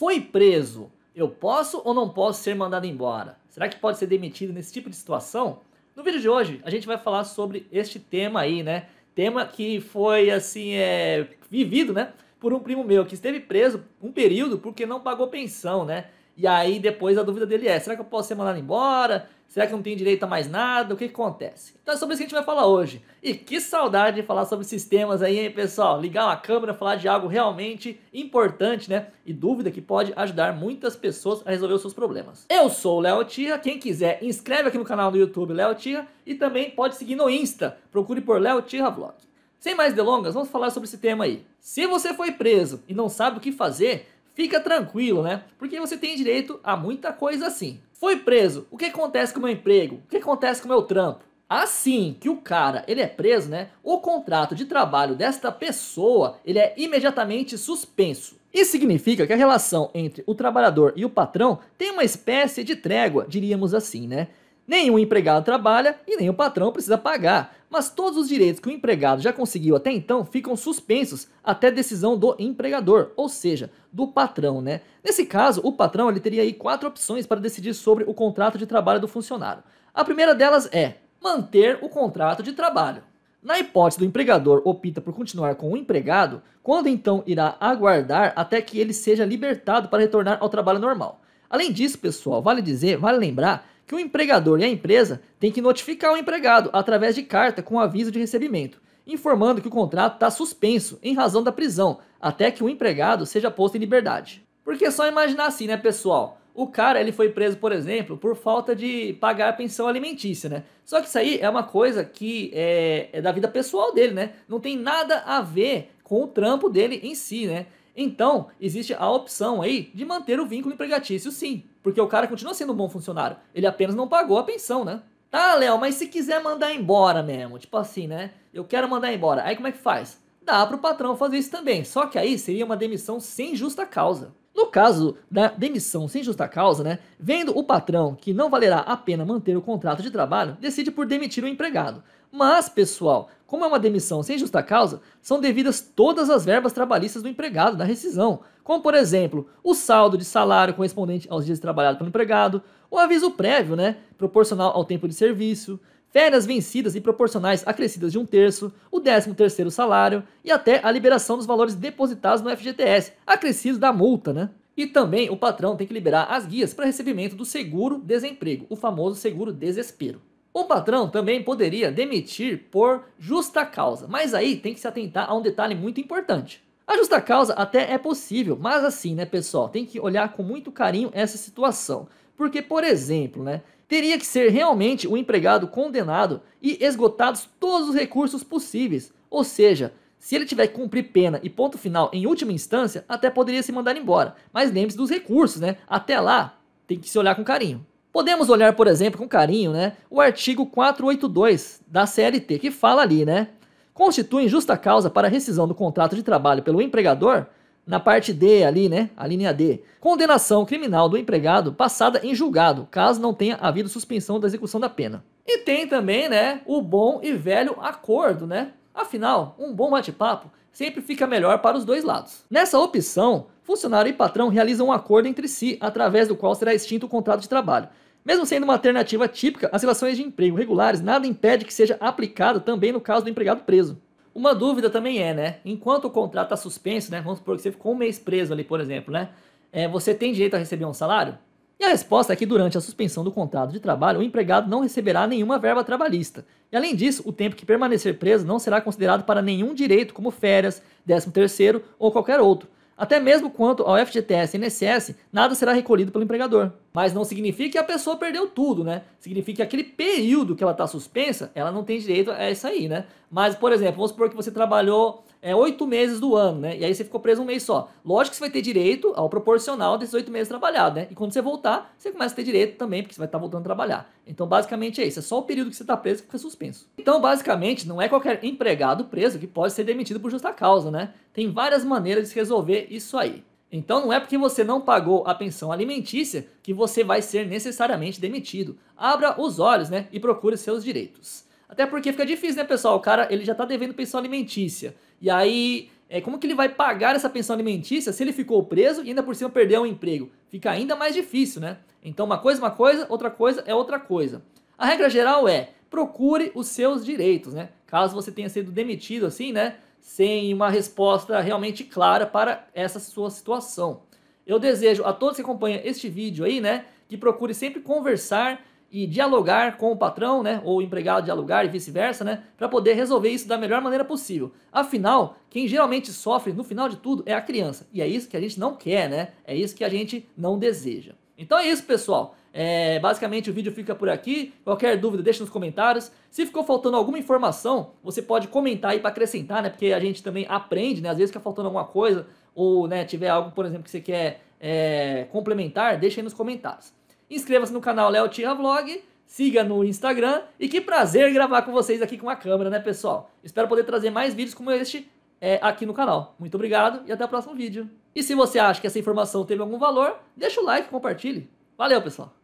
foi preso, eu posso ou não posso ser mandado embora? Será que pode ser demitido nesse tipo de situação? No vídeo de hoje, a gente vai falar sobre este tema aí, né? Tema que foi, assim, é, vivido, né? Por um primo meu que esteve preso um período porque não pagou pensão, né? E aí depois a dúvida dele é, será que eu posso ser mandado embora? Será que não tem direito a mais nada? O que, que acontece? Então é sobre isso que a gente vai falar hoje. E que saudade de falar sobre sistemas aí, hein, pessoal? Ligar uma câmera, falar de algo realmente importante, né? E dúvida que pode ajudar muitas pessoas a resolver os seus problemas. Eu sou o Léo Tia. Quem quiser, inscreve aqui no canal do YouTube Léo Tia. E também pode seguir no Insta. Procure por Léo Tia Vlog. Sem mais delongas, vamos falar sobre esse tema aí. Se você foi preso e não sabe o que fazer, fica tranquilo, né? Porque você tem direito a muita coisa assim. Foi preso. O que acontece com o meu emprego? O que acontece com o meu trampo? Assim que o cara ele é preso, né? O contrato de trabalho desta pessoa ele é imediatamente suspenso. Isso significa que a relação entre o trabalhador e o patrão tem uma espécie de trégua, diríamos assim, né? Nenhum empregado trabalha e nem o patrão precisa pagar mas todos os direitos que o empregado já conseguiu até então ficam suspensos até decisão do empregador, ou seja, do patrão, né? Nesse caso, o patrão ele teria aí quatro opções para decidir sobre o contrato de trabalho do funcionário. A primeira delas é manter o contrato de trabalho. Na hipótese do empregador opta por continuar com o empregado, quando então irá aguardar até que ele seja libertado para retornar ao trabalho normal. Além disso, pessoal, vale dizer, vale lembrar que o empregador e a empresa têm que notificar o empregado através de carta com aviso de recebimento, informando que o contrato está suspenso em razão da prisão, até que o empregado seja posto em liberdade. Porque é só imaginar assim, né, pessoal? O cara ele foi preso, por exemplo, por falta de pagar a pensão alimentícia, né? Só que isso aí é uma coisa que é, é da vida pessoal dele, né? Não tem nada a ver com o trampo dele em si, né? Então, existe a opção aí de manter o vínculo empregatício sim, porque o cara continua sendo um bom funcionário, ele apenas não pagou a pensão, né? Tá, Léo, mas se quiser mandar embora mesmo, tipo assim, né? Eu quero mandar embora, aí como é que faz? Dá pro patrão fazer isso também, só que aí seria uma demissão sem justa causa. No caso da demissão sem justa causa, né, vendo o patrão que não valerá a pena manter o contrato de trabalho, decide por demitir o empregado. Mas, pessoal, como é uma demissão sem justa causa, são devidas todas as verbas trabalhistas do empregado da rescisão, como por exemplo, o saldo de salário correspondente aos dias trabalhados pelo empregado, o aviso prévio, né, proporcional ao tempo de serviço, férias vencidas e proporcionais acrescidas de um terço, o 13º salário e até a liberação dos valores depositados no FGTS, acrescidos da multa, né? E também o patrão tem que liberar as guias para recebimento do seguro-desemprego, o famoso seguro-desespero. O patrão também poderia demitir por justa causa, mas aí tem que se atentar a um detalhe muito importante. A justa causa até é possível, mas assim, né, pessoal, tem que olhar com muito carinho essa situação. Porque, por exemplo, né, teria que ser realmente o um empregado condenado e esgotados todos os recursos possíveis. Ou seja, se ele tiver que cumprir pena e ponto final em última instância, até poderia se mandar embora. Mas lembre-se dos recursos, né? Até lá, tem que se olhar com carinho. Podemos olhar, por exemplo, com carinho, né, o artigo 482 da CLT, que fala ali, né, constituem justa causa para rescisão do contrato de trabalho pelo empregador, na parte D ali, né? A linha D. Condenação criminal do empregado passada em julgado, caso não tenha havido suspensão da execução da pena. E tem também, né, o bom e velho acordo, né? Afinal, um bom bate-papo sempre fica melhor para os dois lados. Nessa opção, funcionário e patrão realizam um acordo entre si, através do qual será extinto o contrato de trabalho. Mesmo sendo uma alternativa típica as relações de emprego regulares, nada impede que seja aplicado também no caso do empregado preso. Uma dúvida também é, né? Enquanto o contrato está suspenso, né? Vamos supor que você ficou um mês preso ali, por exemplo, né? É, você tem direito a receber um salário? E a resposta é que durante a suspensão do contrato de trabalho, o empregado não receberá nenhuma verba trabalhista. E além disso, o tempo que permanecer preso não será considerado para nenhum direito, como férias, 13 terceiro ou qualquer outro. Até mesmo quanto ao FGTS e INSS, nada será recolhido pelo empregador. Mas não significa que a pessoa perdeu tudo, né? Significa que aquele período que ela está suspensa, ela não tem direito a isso aí, né? Mas, por exemplo, vamos supor que você trabalhou é, oito meses do ano, né? E aí você ficou preso um mês só. Lógico que você vai ter direito ao proporcional desses oito meses trabalhados, né? E quando você voltar, você começa a ter direito também, porque você vai estar voltando a trabalhar. Então, basicamente é isso. É só o período que você está preso que fica suspenso. Então, basicamente, não é qualquer empregado preso que pode ser demitido por justa causa, né? Tem várias maneiras de se resolver isso aí. Então não é porque você não pagou a pensão alimentícia que você vai ser necessariamente demitido. Abra os olhos, né, e procure seus direitos. Até porque fica difícil, né, pessoal? O cara, ele já tá devendo pensão alimentícia. E aí, é, como que ele vai pagar essa pensão alimentícia se ele ficou preso e ainda por cima perdeu o emprego? Fica ainda mais difícil, né? Então, uma coisa é uma coisa, outra coisa é outra coisa. A regra geral é, procure os seus direitos, né? Caso você tenha sido demitido assim, né? Sem uma resposta realmente clara para essa sua situação. Eu desejo a todos que acompanham este vídeo aí, né? Que procure sempre conversar e dialogar com o patrão, né, ou o empregado dialogar e vice-versa, né, para poder resolver isso da melhor maneira possível. Afinal, quem geralmente sofre no final de tudo é a criança, e é isso que a gente não quer, né? É isso que a gente não deseja. Então é isso, pessoal. É, basicamente o vídeo fica por aqui. Qualquer dúvida, deixa nos comentários. Se ficou faltando alguma informação, você pode comentar aí para acrescentar, né? Porque a gente também aprende, né? Às vezes fica faltando alguma coisa, ou né, tiver algo, por exemplo, que você quer é, complementar, deixa aí nos comentários. Inscreva-se no canal Léo Tira Vlog, siga no Instagram e que prazer gravar com vocês aqui com a câmera, né, pessoal? Espero poder trazer mais vídeos como este é, aqui no canal. Muito obrigado e até o próximo vídeo. E se você acha que essa informação teve algum valor, deixa o like e compartilhe. Valeu, pessoal!